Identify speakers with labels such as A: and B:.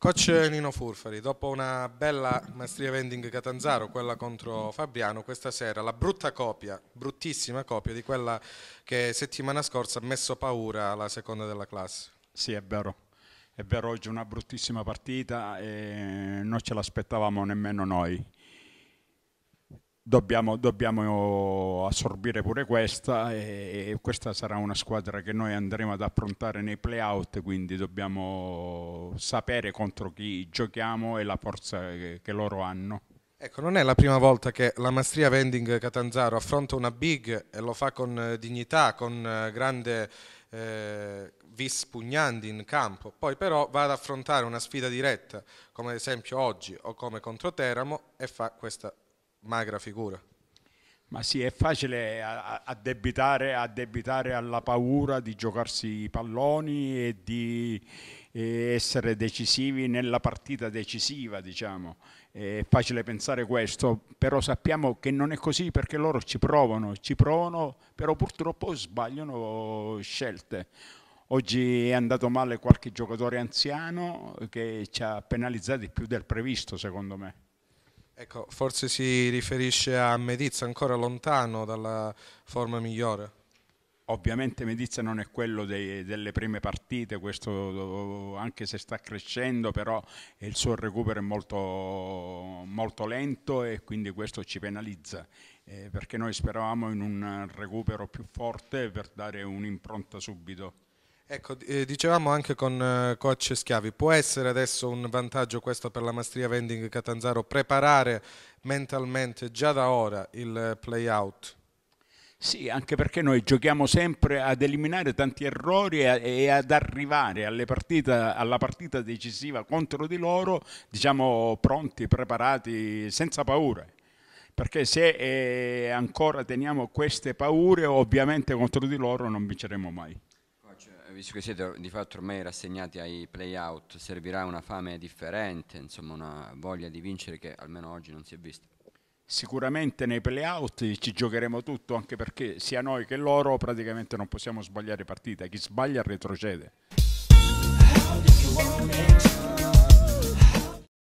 A: Coach Nino Furfari, dopo una bella maestria vending Catanzaro, quella contro Fabriano, questa sera la brutta copia, bruttissima copia di quella che settimana scorsa ha messo paura alla seconda della classe. Sì, è vero. È vero, oggi una bruttissima partita
B: e non ce l'aspettavamo nemmeno noi. Dobbiamo, dobbiamo, assorbire pure questa e, e, questa sarà una squadra che noi andremo ad affrontare nei playout, quindi dobbiamo sapere contro chi
A: giochiamo e la forza che, che loro hanno. Ecco, non è la prima volta che la Mastria Vending Catanzaro affronta una big e lo fa con eh, dignità, con eh, grande eh, vis pugnandi in campo, poi però va ad affrontare una sfida diretta, come ad esempio oggi o come contro Teramo, e fa questa magra figura. Ma sì, è facile addebitare, addebitare alla paura di
B: giocarsi i palloni e di essere decisivi nella partita decisiva, diciamo. È facile pensare questo, però sappiamo che non è così perché loro ci provano, ci provano, però purtroppo sbagliano scelte. Oggi è andato male qualche giocatore anziano che ci ha
A: penalizzati più del previsto, secondo me. Ecco, forse si riferisce a Medizza ancora lontano dalla forma migliore. Ovviamente Medizza non è
B: quello dei, delle prime partite, questo anche se sta crescendo, però il suo recupero è molto, molto lento e quindi questo ci penalizza. Eh, perché noi speravamo in un recupero più forte per dare un'impronta subito.
A: Ecco, eh, dicevamo anche con eh, coach Schiavi, può essere adesso un vantaggio questo per la Mastria Vending Catanzaro preparare mentalmente già da ora il play-out? Sì, anche perché noi giochiamo sempre ad eliminare tanti
B: errori e ad arrivare partite, alla partita decisiva contro di loro, diciamo pronti, preparati, senza paure. Perché se eh, ancora teniamo queste paure, ovviamente contro di loro non vinceremo mai. Eh, visto che siete di fatto ormai rassegnati ai playout, servirà una fame differente, insomma una voglia di vincere che almeno oggi non si è vista. Sicuramente nei playout ci giocheremo tutto, anche perché sia noi che loro praticamente non possiamo sbagliare partita, chi sbaglia retrocede. How